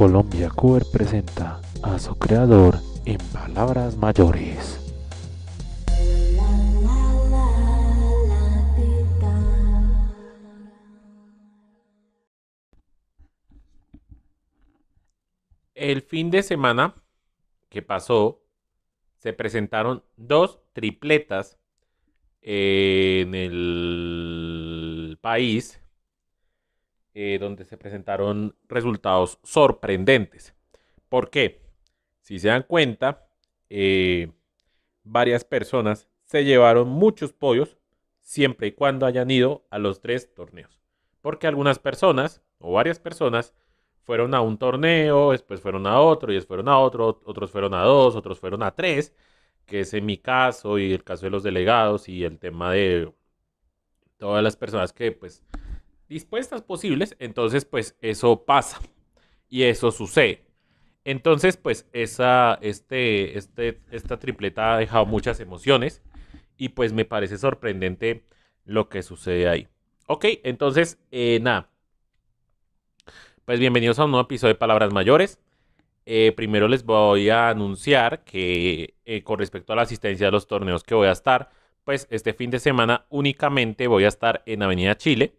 Colombia Cover presenta a su creador en palabras mayores. El fin de semana que pasó se presentaron dos tripletas en el país eh, donde se presentaron resultados sorprendentes. ¿Por qué? Si se dan cuenta, eh, varias personas se llevaron muchos pollos siempre y cuando hayan ido a los tres torneos. Porque algunas personas o varias personas fueron a un torneo, después fueron a otro y después fueron a otro, otros fueron a dos, otros fueron a tres, que es en mi caso y el caso de los delegados y el tema de todas las personas que pues dispuestas posibles, entonces pues eso pasa y eso sucede. Entonces pues esa, este, este, esta tripleta ha dejado muchas emociones y pues me parece sorprendente lo que sucede ahí. Ok, entonces eh, nada. Pues bienvenidos a un nuevo episodio de Palabras Mayores. Eh, primero les voy a anunciar que eh, con respecto a la asistencia a los torneos que voy a estar, pues este fin de semana únicamente voy a estar en Avenida Chile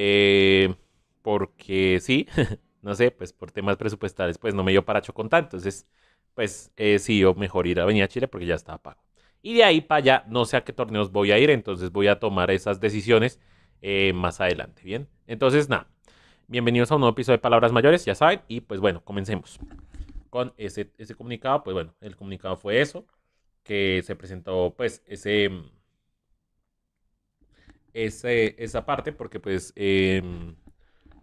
eh, porque sí, no sé, pues por temas presupuestales, pues no me dio para Chocontá. Entonces, pues sí, yo mejor ir a venir a Chile porque ya estaba pago. Y de ahí para allá, no sé a qué torneos voy a ir, entonces voy a tomar esas decisiones eh, más adelante, ¿bien? Entonces, nada, bienvenidos a un nuevo episodio de Palabras Mayores, ya saben, y pues bueno, comencemos. Con ese, ese comunicado, pues bueno, el comunicado fue eso, que se presentó pues ese esa parte porque pues, em,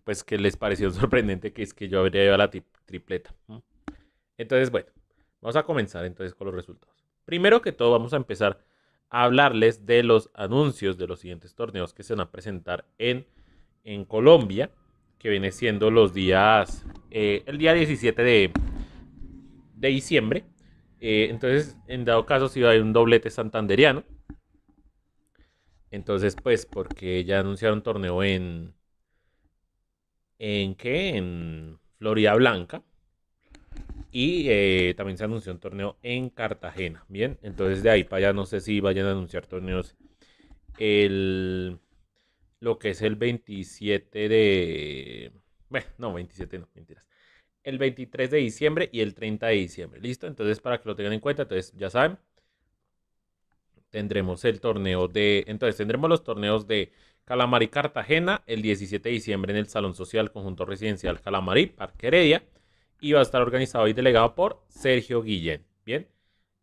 pues que les pareció sorprendente que es que yo habría a la tripleta. Entonces, bueno, vamos a comenzar entonces con los resultados. Primero que todo, vamos a empezar a hablarles de los anuncios de los siguientes torneos que se van a presentar en, en Colombia, que viene siendo los días, eh, el día 17 de, de diciembre. Eh, entonces, en dado caso, si va a haber un doblete santanderiano, entonces, pues, porque ya anunciaron torneo en. ¿En qué? En Florida Blanca. Y eh, también se anunció un torneo en Cartagena. Bien, entonces de ahí para allá no sé si vayan a anunciar torneos el. Lo que es el 27 de. Bueno, no, 27 no, mentiras. El 23 de diciembre y el 30 de diciembre. ¿Listo? Entonces, para que lo tengan en cuenta, entonces ya saben, tendremos el torneo de, entonces tendremos los torneos de Calamar y Cartagena el 17 de diciembre en el Salón Social Conjunto Residencial Calamarí, Parque Heredia, y va a estar organizado y delegado por Sergio Guillén. Bien,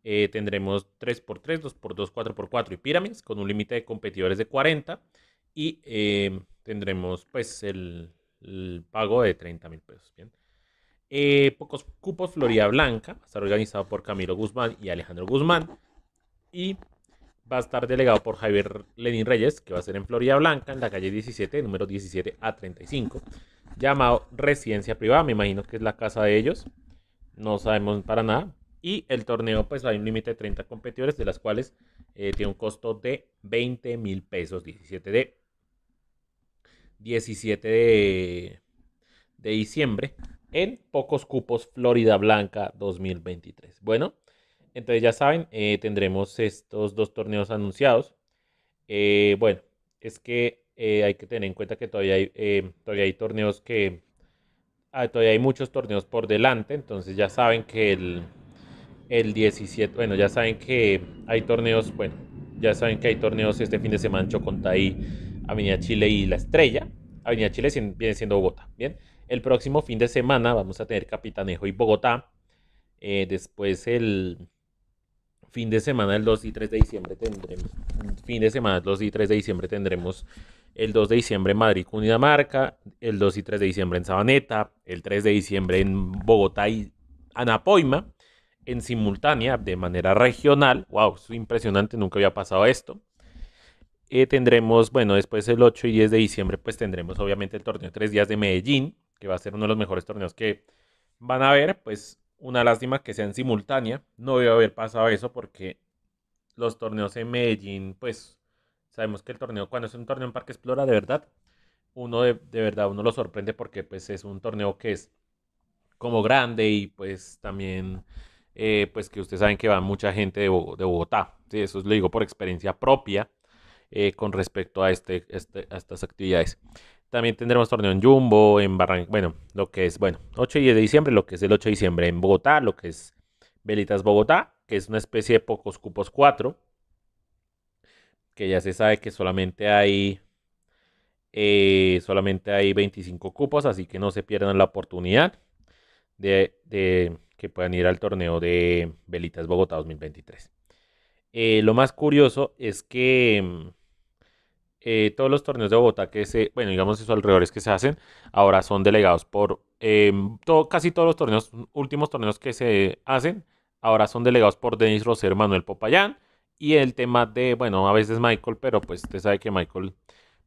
eh, tendremos 3x3, 2x2, 4x4 y pirámides con un límite de competidores de 40 y em, tendremos pues el, pago de 30 mil pesos. Bien. Eh, pocos cupos Florida Blanca, va a estar organizado por Camilo Guzmán y Alejandro Guzmán. Y va a estar delegado por Javier Lenín Reyes, que va a ser en Florida Blanca, en la calle 17, número 17 a 35, llamado Residencia Privada, me imagino que es la casa de ellos, no sabemos para nada. Y el torneo, pues hay un límite de 30 competidores, de las cuales eh, tiene un costo de 20 mil pesos, 17 de, 17 de, de diciembre, en pocos cupos Florida Blanca 2023. Bueno, entonces ya saben, eh, tendremos estos dos torneos anunciados. Eh, bueno, es que eh, hay que tener en cuenta que todavía hay, todavía hay torneos que... Ah, todavía hay muchos torneos por delante, entonces ya saben que el, el 17, bueno, ya saben que hay torneos, bueno, ya saben que hay torneos este fin de semana en y Avenida Chile y La Estrella. Avenida Chile viene siendo Bogotá, ¿bien? El próximo fin de semana vamos a tener Capitanejo y Bogotá. después el fin de semana el 2 y 3 de diciembre tendremos, fin de semana el 2 y 3 de diciembre tendremos el 2 de diciembre en Madrid, Cundinamarca, el 2 y 3 de diciembre en Sabaneta, el 3 de diciembre en Bogotá y Anapoima, en simultánea, de manera regional. ¡Wow! Es impresionante, nunca había pasado esto. Eh, tendremos, bueno, después el 8 y 10 de diciembre, pues tendremos obviamente el torneo de tres días de Medellín, que va a ser uno de los mejores torneos que van a ver, pues una lástima que sean simultánea. No debe haber pasado eso porque los torneos en Medellín, pues sabemos que el torneo, cuando es un torneo en Parque Explora, de verdad, uno de, verdad, uno lo sorprende porque pues es un torneo que es como grande y pues también, eh, pues que ustedes saben que va mucha gente de, de Bogotá. Sí, eso lo digo por experiencia propia eh, con respecto a, este, este a estas actividades. También tendremos torneo en Jumbo, en Barranquilla, bueno, lo que es, bueno, 8 y 10 de diciembre, lo que es el 8 de diciembre en Bogotá, lo que es Velitas Bogotá, que es una especie de pocos cupos 4, que ya se sabe que solamente hay, eh, solamente hay 25 cupos, así que no se pierdan la oportunidad de, que puedan ir al torneo de Velitas Bogotá 2023. Eh, lo más curioso es que mm, eh, todos los torneos de Bogotá que se, bueno, digamos esos alrededores que se hacen, ahora son delegados por, em, casi todos los torneos, últimos torneos que se hacen, ahora son delegados por Denis Roser, Manuel Popayán, y el tema de, bueno, a veces Michael, pero pues usted sabe que Michael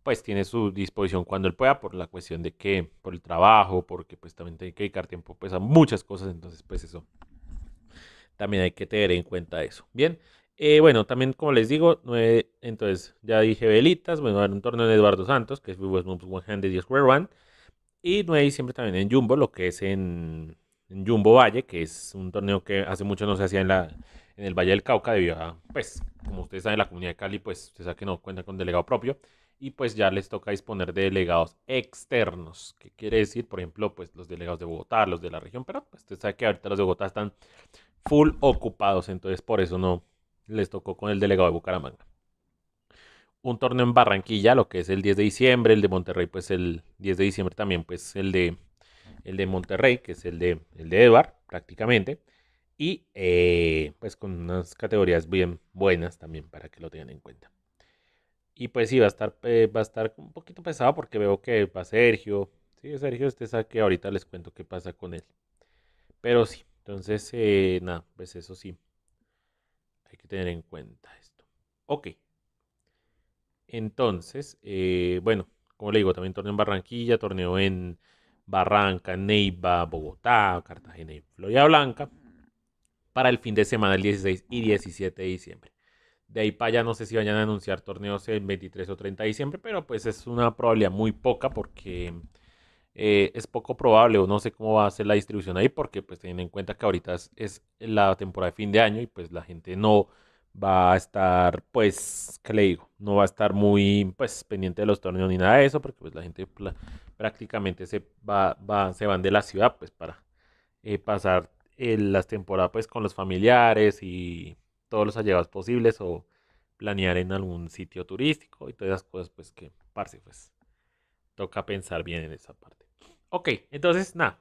pues tiene su disposición cuando él pueda por la cuestión de que, por el trabajo, porque pues también tiene que dedicar tiempo pues a muchas cosas, entonces pues eso, también hay que tener en cuenta eso. Bien, eh, bueno, también como les digo, entonces ya dije velitas, bueno, en un torneo de Eduardo Santos, que es One one y Square One. Y 9 de diciembre también en Jumbo, lo que es en, Jumbo Valle, que es un torneo que hace mucho no se hacía en, la, en el Valle del Cauca, debido a, pues, como ustedes saben, la comunidad de Cali, pues, se sabe que no cuenta con delegado propio. Y pues ya les toca disponer de delegados externos, que quiere decir, por ejemplo, pues los delegados de Bogotá, los de la región, pero pues usted sabe que ahorita los de Bogotá están full ocupados, entonces por eso no, les tocó con el delegado de Bucaramanga. Un torneo en Barranquilla, lo que es el 10 de diciembre, el de Monterrey, pues el 10 de diciembre también, pues el de, el de Monterrey, que es el de, el de Edward, prácticamente. Y eh, pues con unas categorías bien buenas también para que lo tengan en cuenta. Y pues sí, va a estar, eh, va a estar un poquito pesado porque veo que va Sergio. Sí, Sergio este que ahorita les cuento qué pasa con él. Pero sí, entonces, eh, nada, pues eso sí. Hay que tener en cuenta esto. Ok. Entonces, eh, bueno, como le digo, también torneo en Barranquilla, torneo en Barranca, Neiva, Bogotá, Cartagena y Florida Blanca para el fin de semana del 16 y 17 de diciembre. De ahí para allá no sé si vayan a anunciar torneos el 23 o 30 de diciembre, pero pues es una probabilidad muy poca porque eh, es poco probable o no sé cómo va a ser la distribución ahí porque pues teniendo en cuenta que ahorita es, la temporada de fin de año y pues la gente no va a estar pues, ¿qué le digo? No va a estar muy pues pendiente de los torneos ni nada de eso porque pues la gente prácticamente se, va, se van de la ciudad pues para eh, pasar eh, las temporadas pues con los familiares y todos los allegados posibles o planear en algún sitio turístico y todas esas cosas pues que parce pues toca pensar bien en esa parte. Ok, entonces, nada.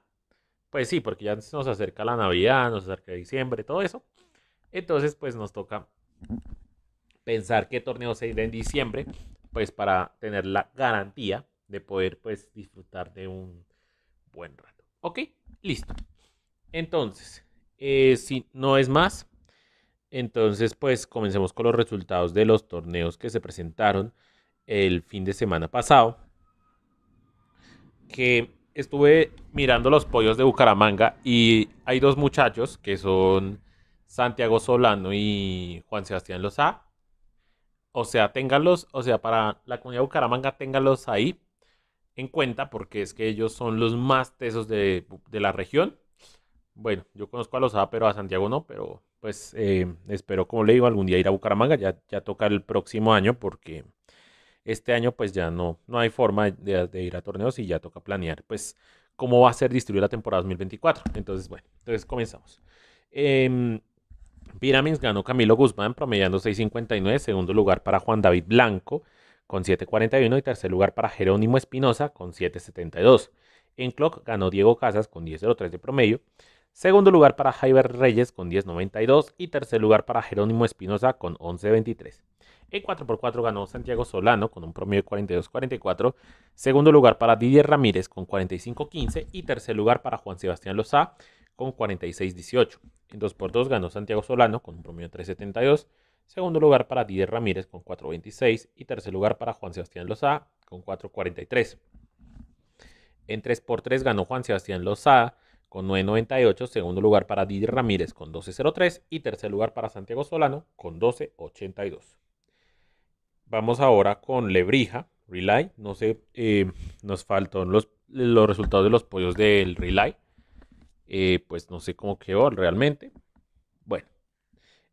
Pues sí, porque ya nos acerca la Navidad, nos acerca diciembre, todo eso. Entonces, pues nos toca pensar qué torneo se irá en diciembre, pues para tener la garantía de poder, pues, disfrutar de un buen rato. Ok, listo. Entonces, eh, si no es más, entonces, pues, comencemos con los resultados de los torneos que se presentaron el fin de semana pasado. Que estuve mirando los pollos de Bucaramanga y hay dos muchachos que son Santiago Solano y Juan Sebastián Loza. O sea, ténganlos, o sea, para la comunidad de Bucaramanga, ténganlos ahí en cuenta porque es que ellos son los más tesos de, la región. Bueno, yo conozco a Loza pero a Santiago no, pero pues eh, espero, como le digo, algún día ir a Bucaramanga, ya, ya toca el próximo año porque este año pues ya no, no hay forma de, ir a torneos y ya toca planear pues cómo va a ser distribuida la temporada 2024. Entonces, bueno, entonces comenzamos. Eh, ganó Camilo Guzmán promediando 6.59, segundo lugar para Juan David Blanco con 7.41 y tercer lugar para Jerónimo Espinosa con 7.72. En Clock ganó Diego Casas con 10.03 de promedio Segundo lugar para Jaiber Reyes con 10.92 y tercer lugar para Jerónimo Espinosa con 11.23. En 4x4 ganó Santiago Solano con un promedio de 42.44. Segundo lugar para Didier Ramírez con 45.15 y tercer lugar para Juan Sebastián Lozá con 46.18. En 2x2 ganó Santiago Solano con un promedio de 3.72. Segundo lugar para Didier Ramírez con 4.26 y tercer lugar para Juan Sebastián Lozá con 4.43. En 3x3 ganó Juan Sebastián Lozada con 9.98, segundo lugar para Didier Ramírez con 12.03 y tercer lugar para Santiago Solano con 12.82. Vamos ahora con Lebrija, Relay. No sé, eh, nos faltan los, los, resultados de los pollos del Relay. Eh, pues no sé cómo quedó realmente. Bueno,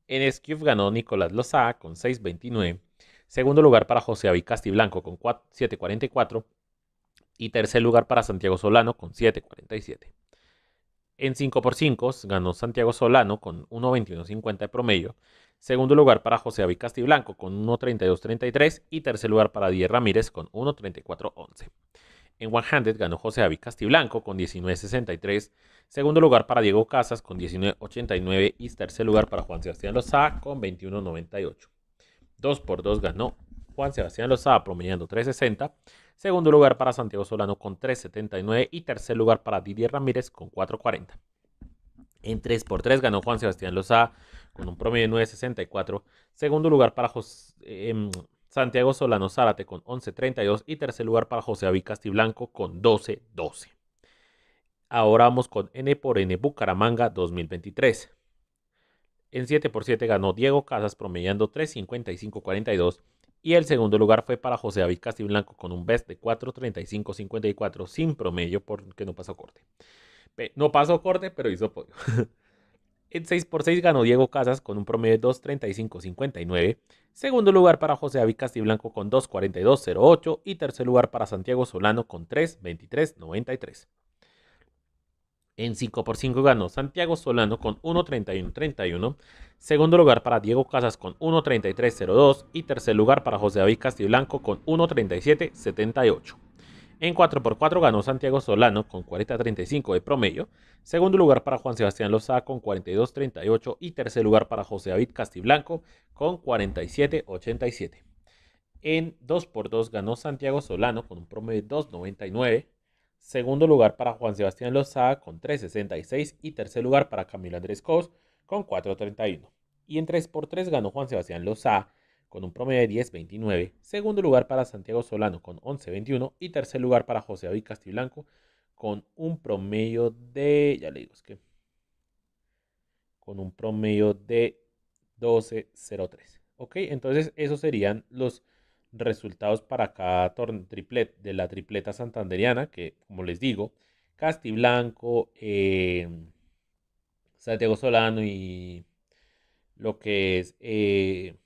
en Esquiv ganó Nicolás Lozada con 6.29. Segundo lugar para José Avi Blanco con 7.44. Y tercer lugar para Santiago Solano con 7.47. En 5x5 ganó Santiago Solano con 1.21.50 de promedio. Segundo lugar para José David Blanco con 1.32.33 y tercer lugar para Diez Ramírez con 1.34.11. En One Handed ganó José David Blanco con 19.63. Segundo lugar para Diego Casas con 19.89 y tercer lugar para Juan Sebastián Lozada con 21.98. 2x2 ganó Juan Sebastián Lozada promediando 3.60. Segundo lugar para Santiago Solano con 3.79 y tercer lugar para Didier Ramírez con 4.40. En 3x3 ganó Juan Sebastián Loza con un promedio de 9.64. Segundo lugar para José, em, Santiago Solano Zárate con 11.32 y tercer lugar para José Aví Castiblanco con 12.12. Ahora vamos con N por N Bucaramanga 2023. En 7x7 ganó Diego Casas promediando 3.55.42. Y el segundo lugar fue para José David Blanco con un best de 4.35.54 sin promedio porque no pasó corte. No pasó corte, pero hizo podio. En 6x6 ganó Diego Casas con un promedio de 2.35.59. Segundo lugar para José David Blanco con 2.42.08. Y tercer lugar para Santiago Solano con 3.23.93. En 5x5 ganó Santiago Solano con 1.31.31. Segundo lugar para Diego Casas con 1.33.02. Y tercer lugar para José David Castiblanco con 1.37.78. En 4x4 ganó Santiago Solano con 40.35 de promedio. Segundo lugar para Juan Sebastián Lozada con 42.38. Y tercer lugar para José David Castiblanco con 47.87. En 2x2 ganó Santiago Solano con un promedio de 2.99 segundo lugar para Juan Sebastián Lozada con 3.66 y tercer lugar para Camilo Andrés Cos con 4.31. Y en 3x3 ganó Juan Sebastián Lozada con un promedio de 10.29, segundo lugar para Santiago Solano con 11.21 y tercer lugar para José David Castiblanco con un promedio de, ya le digo, es que con un promedio de 12.03. Ok, entonces esos serían los resultados para cada triplet de la tripleta santanderiana, que como les digo, Castiblanco, eh, Santiago Solano y lo que es eh,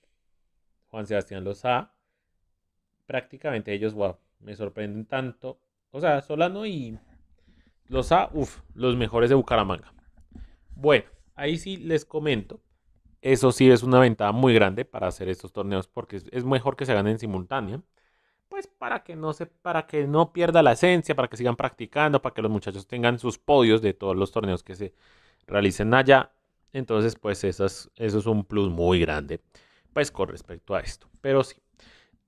Juan Sebastián Loza prácticamente ellos, wow, me sorprenden tanto. O sea, Solano y Loza uff, los mejores de Bucaramanga. Bueno, ahí sí les comento eso sí es una ventaja muy grande para hacer estos torneos porque es mejor que se hagan en simultánea. Pues para que no se, para que no pierda la esencia, para que sigan practicando, para que los muchachos tengan sus podios de todos los torneos que se realicen allá. Entonces, pues eso es un plus muy grande, pues con respecto a esto. Pero sí,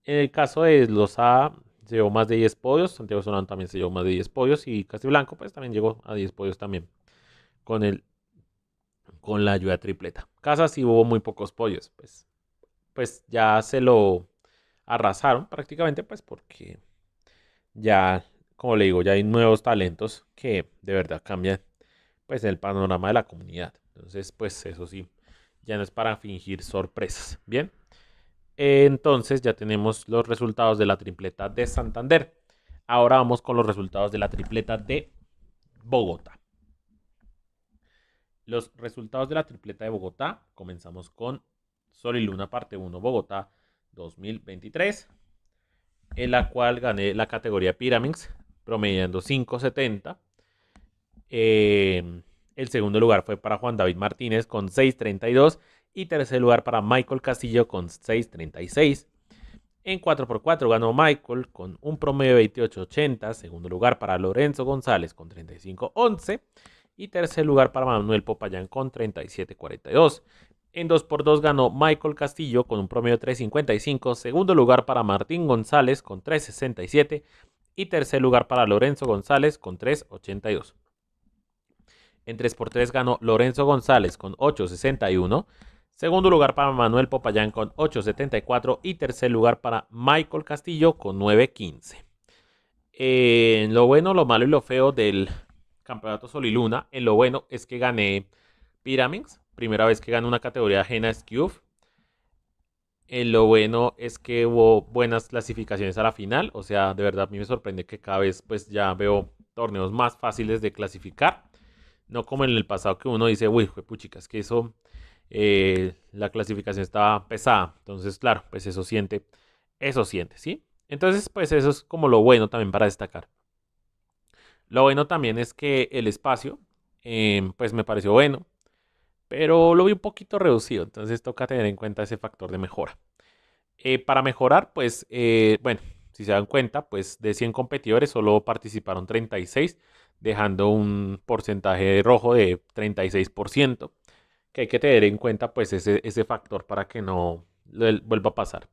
en el caso de los A, se llevó más de 10 podios. Santiago Solano también se llevó más de 10 podios. Y Castiblanco, pues también llegó a 10 podios también. Con el con la ayuda tripleta. Casas y hubo muy pocos pollos, pues, pues ya se lo arrasaron prácticamente, pues porque ya, como le digo, ya hay nuevos talentos que de verdad cambian pues el panorama de la comunidad. Entonces, pues eso sí, ya no es para fingir sorpresas. Bien, entonces ya tenemos los resultados de la tripleta de Santander. Ahora vamos con los resultados de la tripleta de Bogotá. Los resultados de la tripleta de Bogotá. Comenzamos con Sol y Luna, parte 1, Bogotá 2023, en la cual gané la categoría Pyramids, promediando 5.70. Eh, el segundo lugar fue para Juan David Martínez con 6.32 y tercer lugar para Michael Castillo con 6.36. En 4x4 ganó Michael con un promedio de 28.80, segundo lugar para Lorenzo González con 35.11 y tercer lugar para Manuel Popayán con 37.42. En 2x2 ganó Michael Castillo con un promedio de 3.55, segundo lugar para Martín González con 3.67 y tercer lugar para Lorenzo González con 3.82. En 3x3 ganó Lorenzo González con 8.61, segundo lugar para Manuel Popayán con 8.74 y tercer lugar para Michael Castillo con 9.15. En lo bueno, lo malo y lo feo del Campeonato Sol y Luna. En lo bueno es que gané Pyramids, primera vez que gano una categoría ajena a Skew. En lo bueno es que hubo buenas clasificaciones a la final, o sea, de verdad a mí me sorprende que cada vez pues ya veo torneos más fáciles de clasificar, no como en el pasado que uno dice, uy, puchica, es que eso, eh, la clasificación estaba pesada, entonces claro, pues eso siente, eso siente, ¿sí? Entonces pues eso es como lo bueno también para destacar. Lo bueno también es que el espacio, em, pues me pareció bueno, pero lo vi un poquito reducido, entonces toca tener en cuenta ese factor de mejora. Eh, para mejorar, pues, eh, bueno, si se dan cuenta, pues de 100 competidores solo participaron 36, dejando un porcentaje rojo de 36%, que hay que tener en cuenta, pues, ese, ese factor para que no vuelva a pasar.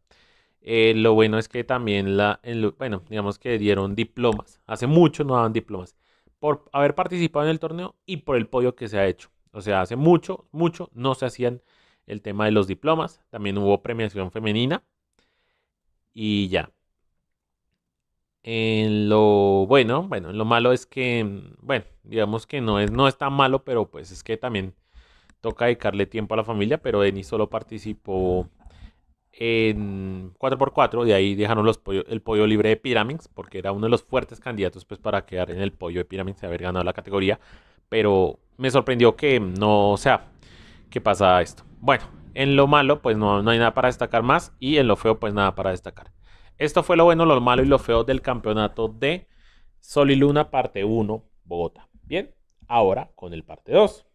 Eh, lo bueno es que también la, bueno, digamos que dieron diplomas. Hace mucho no daban diplomas. Por haber participado en el torneo y por el podio que se ha hecho. O sea, hace mucho, mucho no se hacían el tema de los diplomas. También hubo premiación femenina. Y ya. En lo bueno, bueno, lo malo es que, bueno, digamos que no es, no tan malo, pero pues es que también toca dedicarle tiempo a la familia, pero Denis solo participó en 4x4, de ahí dejaron los el pollo libre de Pyramids, porque era uno de los fuertes candidatos pues, para quedar en el pollo de Pyramids y haber ganado la categoría. Pero me sorprendió que no o sea que pasaba esto. Bueno, en lo malo, pues no, no hay nada para destacar más, y en lo feo, pues nada para destacar. Esto fue lo bueno, lo malo y lo feo del campeonato de Sol y Luna, parte 1, Bogotá. Bien, ahora con el parte 2.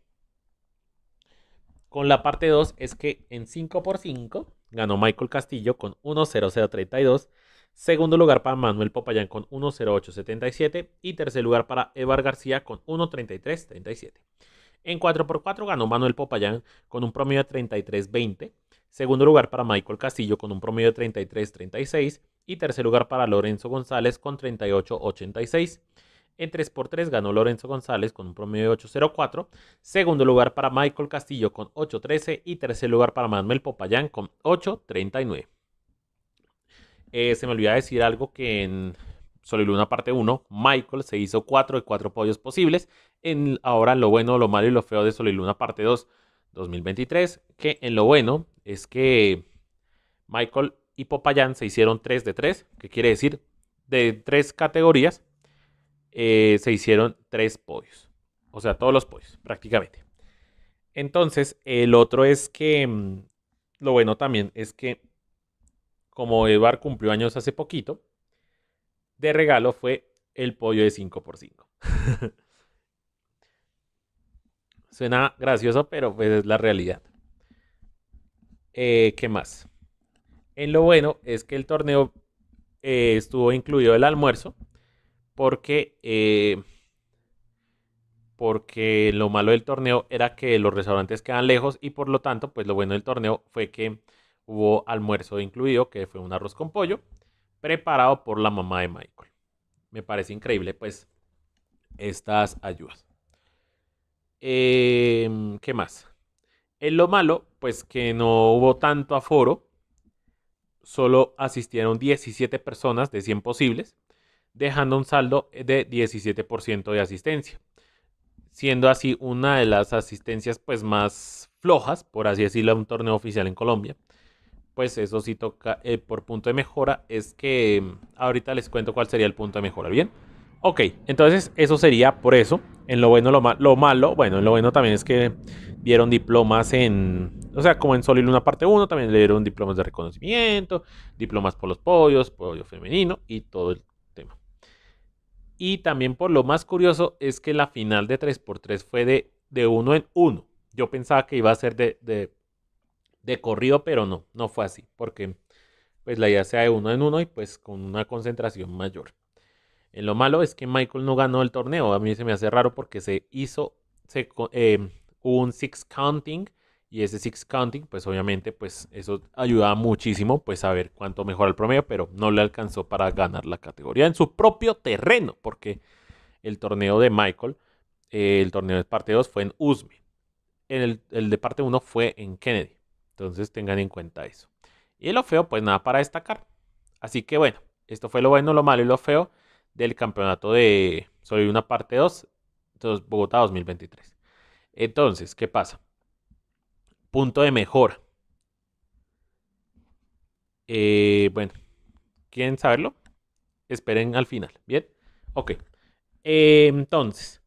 Con la parte 2 es que en 5x5 ganó Michael Castillo con 1.0032, segundo lugar para Manuel Popayán con 1.0877 y tercer lugar para Evar García con 1.3337. En 4x4 ganó Manuel Popayán con un promedio de 33.20, segundo lugar para Michael Castillo con un promedio de 33.36 y tercer lugar para Lorenzo González con 38.86. En 3x3 ganó Lorenzo González con un promedio de 8.04. Segundo lugar para Michael Castillo con 8.13. Y tercer lugar para Manuel Popayán con 8.39. Eh, se me olvidó decir algo que en Sol y Luna parte 1, Michael se hizo 4 de 4 pollos posibles. En ahora lo bueno, lo malo y lo feo de Sol y Luna parte 2 2023, que en lo bueno es que Michael y Popayán se hicieron 3 de 3, que quiere decir de tres categorías eh, se hicieron tres podios. O sea, todos los podios, prácticamente. Entonces, el otro es que, mm, lo bueno también es que, como Eduard cumplió años hace poquito, de regalo fue el pollo de 5x5. Suena gracioso, pero pues es la realidad. Eh, ¿Qué más? En lo bueno es que el torneo eh, estuvo incluido el almuerzo, porque, eh, porque lo malo del torneo era que los restaurantes quedan lejos y por lo tanto, pues lo bueno del torneo fue que hubo almuerzo incluido, que fue un arroz con pollo, preparado por la mamá de Michael. Me parece increíble, pues, estas ayudas. Em, ¿Qué más? En lo malo, pues que no hubo tanto aforo, solo asistieron 17 personas de 100 posibles dejando un saldo de 17% de asistencia, siendo así una de las asistencias pues más flojas, por así decirlo, un torneo oficial en Colombia. Pues eso sí toca eh, por punto de mejora, es que mm, ahorita les cuento cuál sería el punto de mejora, ¿bien? Ok, entonces eso sería por eso. En lo bueno, lo, lo malo, bueno, en lo bueno también es que dieron diplomas en, o sea, como en Sol y Luna parte 1, también le dieron diplomas de reconocimiento, diplomas por los pollos pollo femenino y todo el y también por lo más curioso es que la final de 3x3 fue de, de uno en uno. Yo pensaba que iba a ser de, corrido, pero no, no fue así, porque pues la idea sea de uno en uno y pues con una concentración mayor. En eh, lo malo es que Michael no ganó el torneo. A mí se me hace raro porque se hizo se, eh, un six counting y ese six counting, pues obviamente, pues eso ayudaba muchísimo, pues a ver cuánto mejor el promedio, pero no le alcanzó para ganar la categoría en su propio terreno, porque el torneo de Michael, eh, el torneo de parte 2 fue en Usme, el, el de parte 1 fue en Kennedy, entonces tengan en cuenta eso. Y lo feo, pues nada para destacar. Así que bueno, esto fue lo bueno, lo malo y lo feo del campeonato de solo una parte 2, Bogotá 2023. Entonces, ¿qué pasa? punto de mejora. Eh, bueno, ¿quieren saberlo? Esperen al final, ¿bien? Ok. Eh, entonces,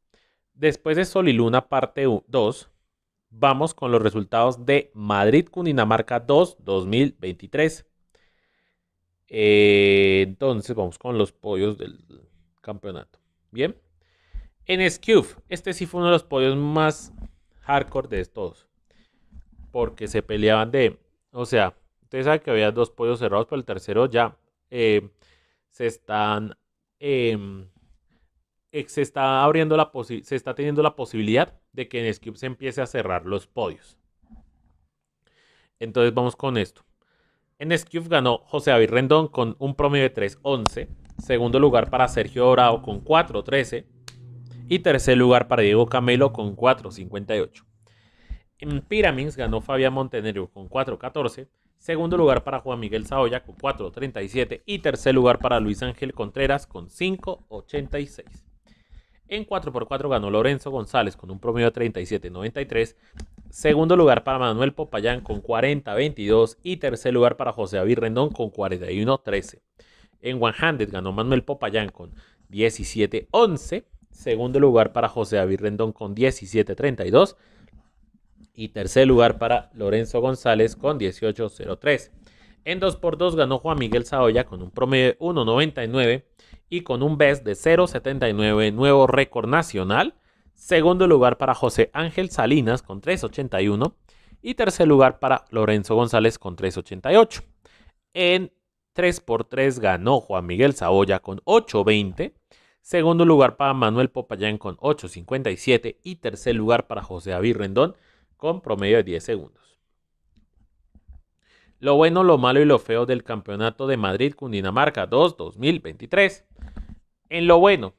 después de Sol y Luna parte 2, vamos con los resultados de Madrid Cundinamarca 2 2023. Eh, entonces, vamos con los podios del campeonato. Bien. En Skiff, este sí fue uno de los podios más hardcore de todos porque se peleaban de, o sea, ustedes saben que había dos podios cerrados, pero el tercero ya eh, se están, em, eh, se está abriendo la se está teniendo la posibilidad de que en Skip se empiece a cerrar los podios. Entonces vamos con esto. En Skip ganó José David Rendón con un promedio de 3.11. Segundo lugar para Sergio Dorado con 4.13. Y tercer lugar para Diego Camelo con 4.58. En Pyramids ganó Fabián Montenegro con 4.14, segundo lugar para Juan Miguel Saoya con 4.37 y tercer lugar para Luis Ángel Contreras con 5.86. En 4x4 ganó Lorenzo González con un promedio de 37.93. Segundo lugar para Manuel Popayán con 40.22. Y tercer lugar para José David Rendón con 41.13. En One Handed ganó Manuel Popayán con 17.11. Segundo lugar para José David Rendón con 17.32 y tercer lugar para Lorenzo González con 18.03. En 2x2 ganó Juan Miguel Saoya con un promedio de 1.99 y con un best de 0.79, nuevo récord nacional. Segundo lugar para José Ángel Salinas con 3.81 y tercer lugar para Lorenzo González con 3.88. En 3x3 ganó Juan Miguel Saoya con 8.20. Segundo lugar para Manuel Popayán con 8.57 y tercer lugar para José David Rendón con promedio de 10 segundos. Lo bueno, lo malo y lo feo del Campeonato de Madrid Cundinamarca 2 2023. En lo bueno,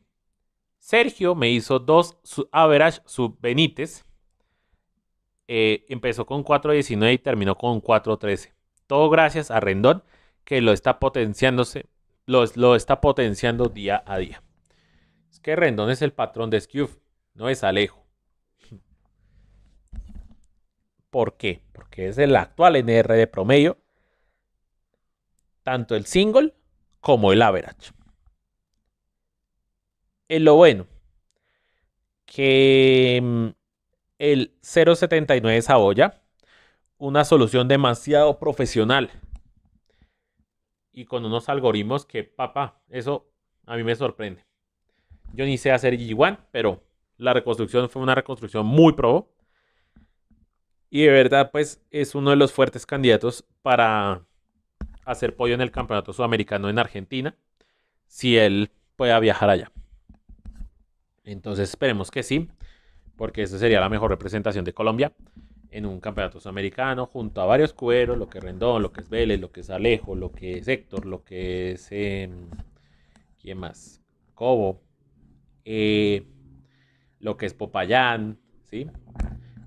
Sergio me hizo dos average sub Benítez. Eh, empezó con 4.19 y terminó con 4.13. Todo gracias a Rendón, que lo está potenciándose, lo, lo, está potenciando día a día. Es que Rendón es el patrón de Skew, no es Alejo. ¿Por qué? Porque es el actual NR de promedio, tanto el single como el average. Es eh, lo bueno, que mm, el 0.79 Saboya, una solución demasiado profesional y con unos algoritmos que, papá, eso a mí me sorprende. Yo ni sé hacer G1, pero la reconstrucción fue una reconstrucción muy pro y de verdad, pues es uno de los fuertes candidatos para hacer pollo en el Campeonato Sudamericano en Argentina, si él pueda viajar allá. Entonces esperemos que sí, porque esa sería la mejor representación de Colombia en un campeonato sudamericano, junto a varios cueros, lo que es Rendón, lo que es Vélez, lo que es Alejo, lo que es Héctor, lo que es... Em, ¿Quién más? Cobo, eh, lo que es Popayán, ¿sí?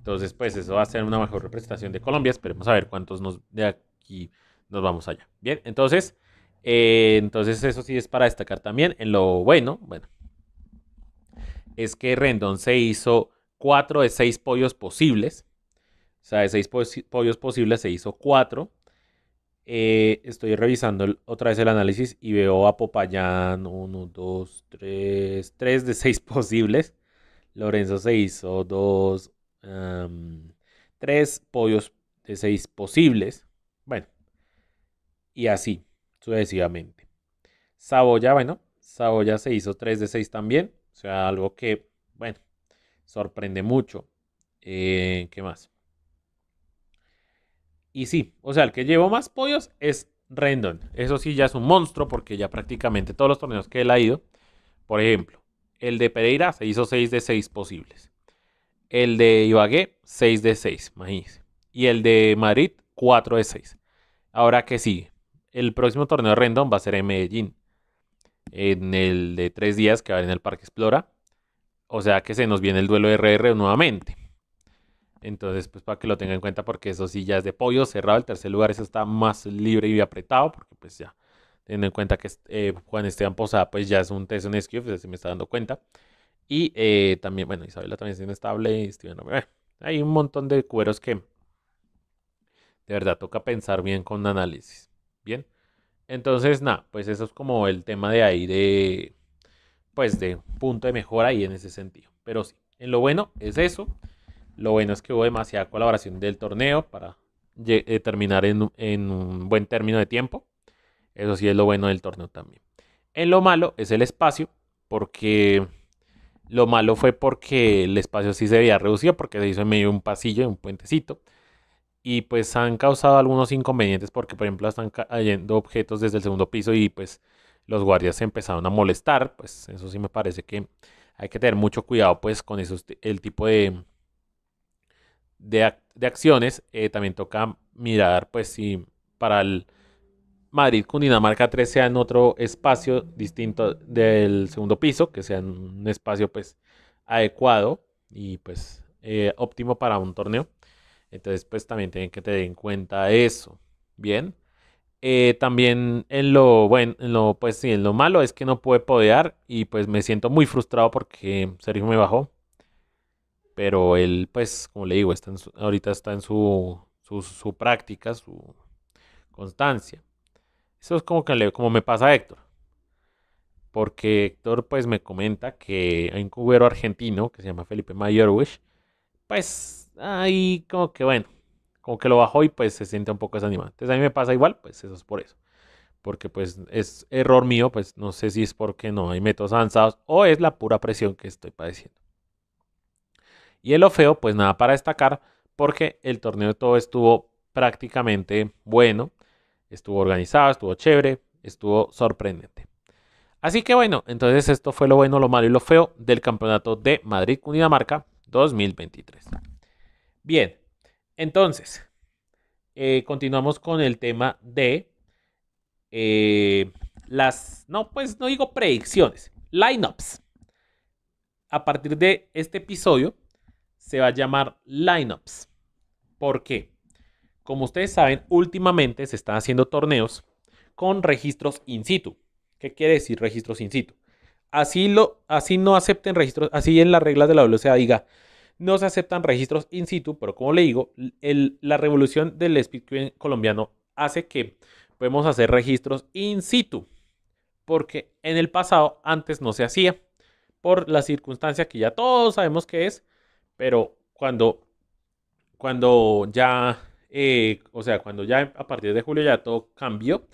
Entonces, pues eso va a ser una mejor representación de Colombia. Esperemos a ver cuántos nos, de aquí nos vamos allá. Bien, entonces, eh, entonces eso sí es para destacar también. En lo bueno, bueno, es que Rendón se hizo cuatro de seis pollos posibles. O sea, de seis pollos posibles se hizo cuatro. Eh, estoy revisando otra vez el análisis y veo a Popayán 1, 2, 3, tres de seis posibles. Lorenzo se hizo 2, Em, tres pollos de seis posibles. Bueno, y así sucesivamente. Saboya, bueno, Saboya se hizo tres de seis también. O sea, algo que, bueno, sorprende mucho. Eh, ¿Qué más? Y sí, o sea, el que llevó más pollos es Rendon. Eso sí, ya es un monstruo porque ya prácticamente todos los torneos que él ha ido, por ejemplo, el de Pereira se hizo seis de seis posibles. El de Ibagué, 6 de 6, maíz Y el de Madrid, 4 de 6. Ahora que sí, El próximo torneo de Rendón va a ser en Medellín. En el de 3 días que va a en el Parque Explora. O sea que se nos viene el duelo de RR nuevamente. Entonces, pues para que lo tengan en cuenta, porque eso sí ya es de pollo cerrado. El tercer lugar, eso está más libre y apretado, porque pues ya, teniendo en cuenta que eh, Juan Esteban Posada, pues ya es un test en pues, se me está dando cuenta. Y eh, también, bueno, Isabela también es estable. y Steven eh, hay un montón de cueros que de verdad toca pensar bien con análisis. Bien. Entonces, nada, pues eso es como el tema de ahí de, pues de punto de mejora ahí en ese sentido. Pero sí, en lo bueno es eso. Lo bueno es que hubo demasiada colaboración del torneo para eh, terminar en, en un buen término de tiempo. Eso sí es lo bueno del torneo también. En lo malo es el espacio, porque lo malo fue porque el espacio sí se había reducido porque se hizo en medio de un pasillo, un puentecito. Y pues han causado algunos inconvenientes porque, por ejemplo, están cayendo objetos desde el segundo piso y pues los guardias se empezaron a molestar. Pues eso sí me parece que hay que tener mucho cuidado pues con el tipo de, de, acciones. Eh, también toca mirar pues si para el Madrid Cundinamarca 3 sea en otro espacio distinto del segundo piso, que sea un espacio pues adecuado y pues eh, óptimo para un torneo. Entonces pues también tienen que tener en cuenta eso. Bien. Eh, también en lo bueno, en lo pues sí, en lo malo es que no puede podear y pues me siento muy frustrado porque Sergio me bajó. Pero él pues como le digo, está ahorita está en su práctica, su constancia. Eso es como, que le, como me pasa a Héctor. Porque Héctor pues me comenta que hay un cubero argentino que se llama Felipe Mayorwish. Pues ahí como que bueno, como que lo bajó y pues se siente un poco desanimado. Entonces a mí me pasa igual, pues eso es por eso. Porque pues es error mío, pues no sé si es porque no hay métodos avanzados o es la pura presión que estoy padeciendo. Y el feo, pues nada para destacar, porque el torneo de todo estuvo prácticamente bueno. Estuvo organizado, estuvo chévere, estuvo sorprendente. Así que bueno, entonces esto fue lo bueno, lo malo y lo feo del campeonato de Madrid Cundinamarca 2023. Bien, entonces, eh, continuamos con el tema de eh, las, no, pues no digo predicciones, lineups. A partir de este episodio se va a llamar lineups. ¿Por qué? Como ustedes saben, últimamente se están haciendo torneos con registros in situ. ¿Qué quiere decir registros in situ? Así, no acepten registros, así en las reglas de la WCA diga, no se aceptan registros in situ, pero como le digo, la revolución del Queen colombiano hace que podemos hacer registros in situ, porque en el pasado antes no se hacía, por la circunstancia que ya todos sabemos que es, pero cuando, cuando ya eh, o sea, cuando ya a partir de julio ya todo cambió,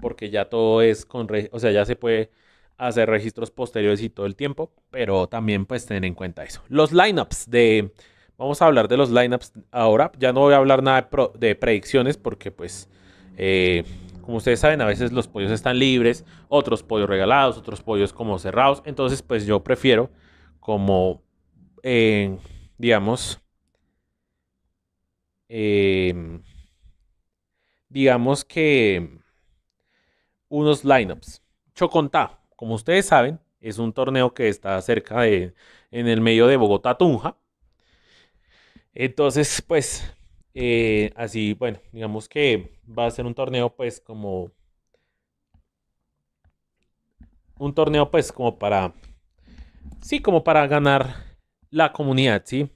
porque ya todo es con, o sea, ya se puede hacer registros posteriores y todo el tiempo, pero también pues tener en cuenta eso. Los lineups de, vamos a hablar de los lineups ahora, ya no voy a hablar nada de, predicciones porque pues, eh, como ustedes saben, a veces los pollos están libres, otros pollos regalados, otros pollos como cerrados, entonces pues yo prefiero como, eh, digamos, Em, digamos que unos lineups. Chocontá, como ustedes saben, es un torneo que está cerca de, en el medio de Bogotá, Tunja. Entonces, pues, eh, así, bueno, digamos que va a ser un torneo, pues, como... Un torneo, pues, como para... Sí, como para ganar la comunidad, ¿sí?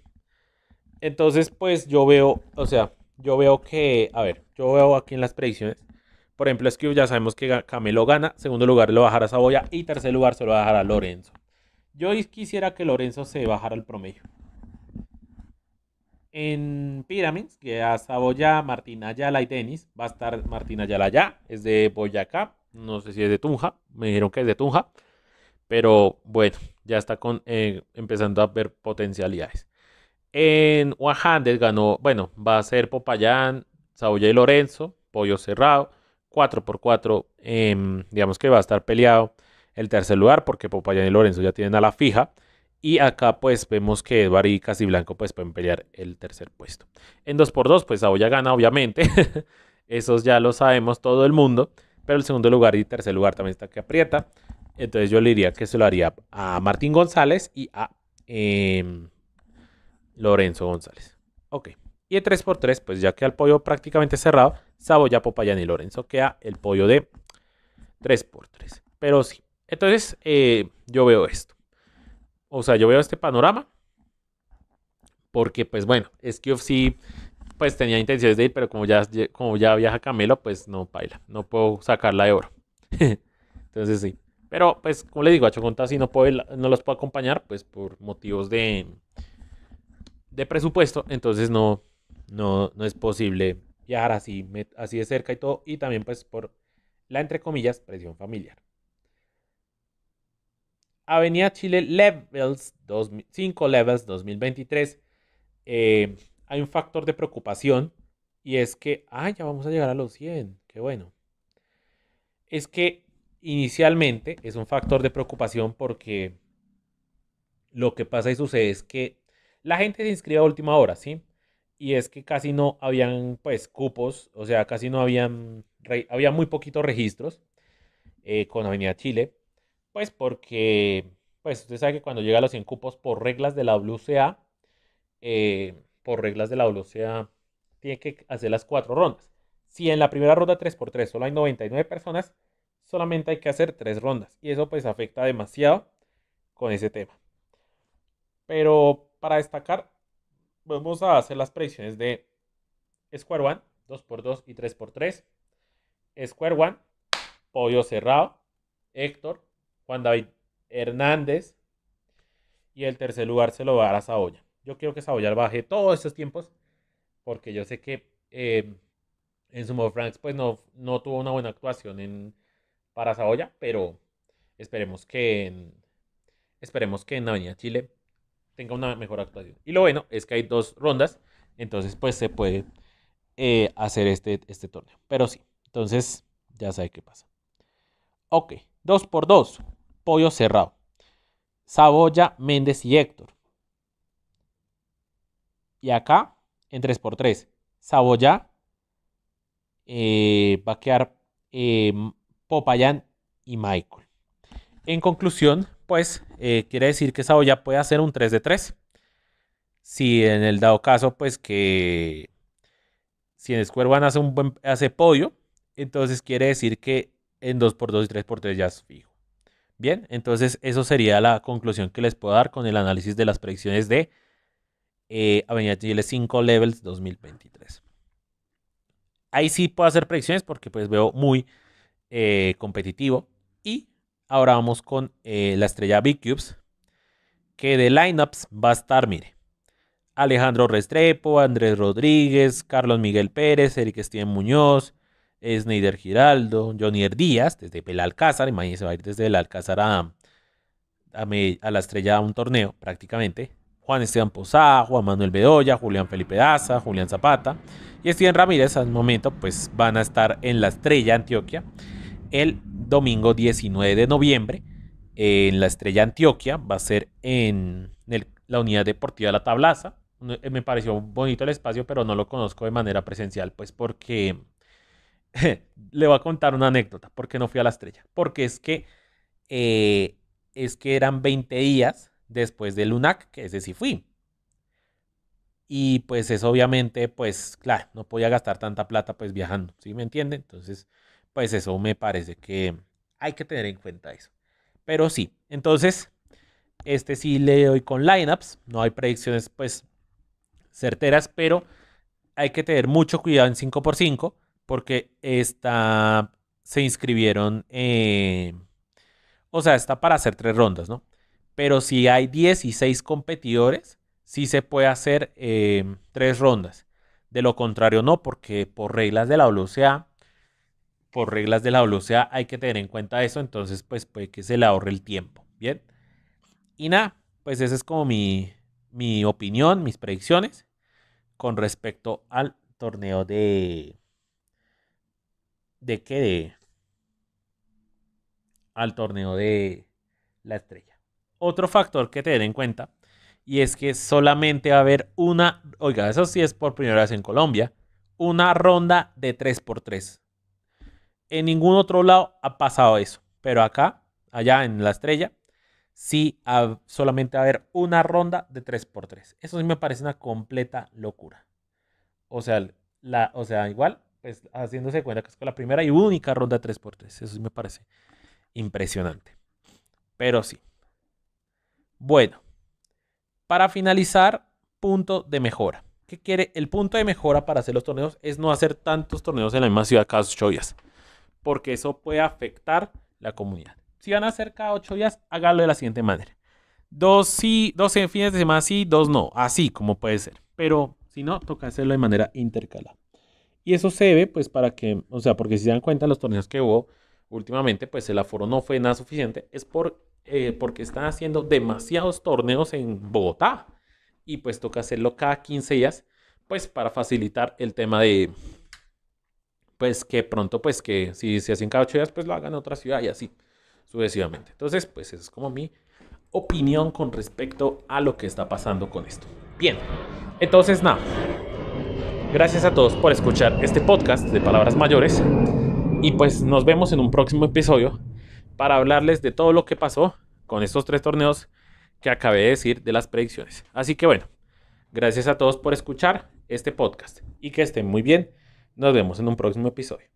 Entonces, pues yo veo, o sea, yo veo que, a ver, yo veo aquí en las predicciones. Por ejemplo, es que ya sabemos que Camelo gana, segundo lugar lo bajará Saboya y tercer lugar se lo bajará Lorenzo. Yo quisiera que Lorenzo se bajara al promedio. En Pyramids, que a Saboya, Martina, Ayala y Denis, va a estar Martina Ayala ya, es de Boyacá, no sé si es de Tunja, me dijeron que es de Tunja, pero bueno, ya está con, eh, empezando a ver potencialidades. En 100 ganó, bueno, va a ser Popayán, Saboya y Lorenzo, Pollo Cerrado, 4x4, em, digamos que va a estar peleado el tercer lugar porque Popayán y Lorenzo ya tienen a la fija. Y acá pues vemos que Eduardo y Blanco pues pueden pelear el tercer puesto. En 2x2 pues Saboya gana obviamente. eso ya lo sabemos todo el mundo. Pero el segundo lugar y tercer lugar también está que aprieta. Entonces yo le diría que se lo haría a Martín González y a em, Lorenzo González. Ok. Y el 3x3, pues ya que el pollo prácticamente cerrado. Saboya, Popayán y Lorenzo queda el pollo de 3x3. Pero sí. Entonces, eh, yo veo esto. O sea, yo veo este panorama. Porque, pues bueno, que sí, pues tenía intenciones de ir, pero como ya, como ya viaja Camelo, pues no baila. No puedo sacarla de oro. Entonces, sí. Pero, pues, como le digo, a Choconta si no, puedo, no los puedo acompañar, pues por motivos de, de presupuesto, entonces no, no, es posible viajar así, así de cerca y todo, y también pues por la, entre comillas, presión familiar. Avenida Chile Levels 5 Levels 2023. Eh, hay un factor de preocupación y es que, ah, ya vamos a llegar a los 100, qué bueno. Es que inicialmente es un factor de preocupación porque lo que pasa y sucede es que la gente se inscribe a última hora, ¿sí? Y es que casi no habían, pues, cupos, o sea, casi no habían, había muy poquitos registros eh, con Avenida Chile, pues porque, pues, usted sabe que cuando llega a los 100 cupos por reglas de la WCA, eh, por reglas de la WCA, tiene que hacer las cuatro rondas. Si en la primera ronda 3x3 solo hay 99 personas, solamente hay que hacer tres rondas. Y eso pues afecta demasiado con ese tema. Pero para destacar, vamos a hacer las predicciones de Square One, 2x2 y 3x3. Square One, Pollo Cerrado, Héctor, Juan David Hernández. Y el tercer lugar se lo va a dar a Saboya. Yo quiero que Saboya baje todos estos tiempos, porque yo sé que em, en Sumo Franks pues no, no tuvo una buena actuación en, para Saboya, pero esperemos que en, esperemos que en Avenida Chile tenga una mejor actuación. Y lo bueno es que hay dos rondas, entonces pues se puede eh, hacer este, este torneo. Pero sí, entonces ya sabe qué pasa. Ok, 2 por 2 pollo cerrado. Saboya, Méndez y Héctor. Y acá, en 3 x 3 Saboya eh, va a quedar eh, Popayán y Michael. En conclusión, pues eh, quiere decir que esa olla puede hacer un 3 de 3. Si en el dado caso, pues que si en Square One hace, un buen, hace pollo, entonces quiere decir que en 2x2 y 3x3 ya es fijo. Bien, entonces eso sería la conclusión que les puedo dar con el análisis de las predicciones de eh, Avenida Chile 5 Levels 2023. Ahí sí puedo hacer predicciones porque pues veo muy eh, competitivo y Ahora vamos con eh, la estrella B-Cubes, que de lineups va a estar, mire, Alejandro Restrepo, Andrés Rodríguez, Carlos Miguel Pérez, Eric Steven Muñoz, Sneider Giraldo, Johnny Díaz, desde el Alcázar, imagínense, va a ir desde el Alcázar a, a, la estrella a un torneo prácticamente, Juan Esteban Posada, Juan Manuel Bedoya, Julián Felipe Daza, Julián Zapata y Steven Ramírez al momento pues van a estar en la estrella Antioquia el domingo 19 de noviembre en la Estrella Antioquia. Va a ser en, la unidad deportiva La Tablaza. Eh, me pareció bonito el espacio, pero no lo conozco de manera presencial, pues porque le voy a contar una anécdota. Porque no fui a la Estrella? Porque es que, eh, es que eran 20 días después del UNAC, que ese sí fui. Y pues es obviamente, pues claro, no podía gastar tanta plata pues viajando, ¿sí me entiende? Entonces pues eso me parece que hay que tener en cuenta eso. Pero sí, entonces, este sí le doy con lineups, no hay predicciones pues certeras, pero hay que tener mucho cuidado en 5x5 porque esta se inscribieron, eh, o sea, está para hacer tres rondas, ¿no? Pero si hay 16 competidores, sí se puede hacer eh, tres rondas. De lo contrario, no, porque por reglas de la WCA por reglas de la velocidad hay que tener en cuenta eso, entonces pues puede que se le ahorre el tiempo, ¿bien? Y nada, pues esa es como mi, mi opinión, mis predicciones con respecto al torneo de... ¿De qué? De, al torneo de la estrella. Otro factor que tener en cuenta y es que solamente va a haber una, oiga, eso sí es por primera vez en Colombia, una ronda de 3x3 en ningún otro lado ha pasado eso. Pero acá, allá en la estrella, sí solamente va a haber una ronda de 3x3. Eso sí me parece una completa locura. O sea, la, o sea igual, pues haciéndose cuenta que es con la primera y única ronda de 3x3. Eso sí me parece impresionante. Pero sí. Bueno, para finalizar, punto de mejora. ¿Qué quiere? El punto de mejora para hacer los torneos es no hacer tantos torneos en la misma ciudad cada las porque eso puede afectar la comunidad. Si van a hacer cada ocho días, hágalo de la siguiente manera. Dos sí, dos en fines de semana sí, dos no, así como puede ser. Pero si no, toca hacerlo de manera intercalada. Y eso se ve, pues, para que, o sea, porque si se dan cuenta, los torneos que hubo últimamente, pues el aforo no fue nada suficiente, es por, eh, porque están haciendo demasiados torneos en Bogotá. Y pues toca hacerlo cada 15 días, pues, para facilitar el tema de, pues que pronto, pues que si se hacen cada días, pues lo hagan en otra ciudad y así sucesivamente. Entonces, pues esa es como mi opinión con respecto a lo que está pasando con esto. Bien, entonces nada. Gracias a todos por escuchar este podcast de Palabras Mayores y pues nos vemos en un próximo episodio para hablarles de todo lo que pasó con estos tres torneos que acabé de decir de las predicciones. Así que bueno, gracias a todos por escuchar este podcast y que estén muy bien. Nos vemos en un próximo episodio.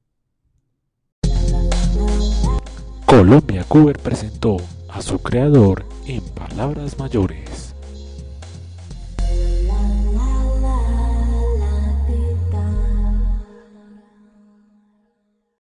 Colombia Cuber presentó a su creador en palabras mayores.